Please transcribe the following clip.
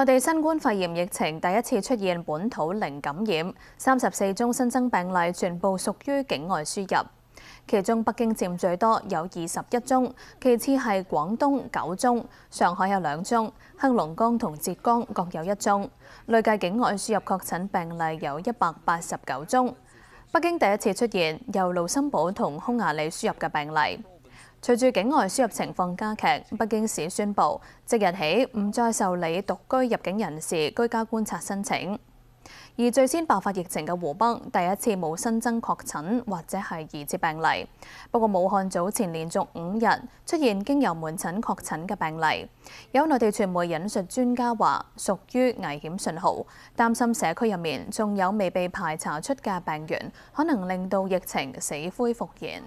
内地新冠肺炎疫情第一次出現本土零感染，三十四宗新增病例全部屬於境外輸入，其中北京佔最多，有二十一宗，其次係廣東九宗，上海有兩宗，黑龙江同浙江各有一宗。累計境外輸入確診病例有一百八十九宗，北京第一次出現由盧森堡同匈牙利輸入嘅病例。隨住境外輸入情況加劇，北京市宣布即日起唔再受理獨居入境人士居家觀察申請。而最先爆發疫情嘅湖北，第一次冇新增確診或者係疑似病例。不過，武漢早前連續五日出現經由門診確診嘅病例。有內地傳媒引述專家話，屬於危險信號，擔心社區入面仲有未被排查出嘅病源，可能令到疫情死灰復燃。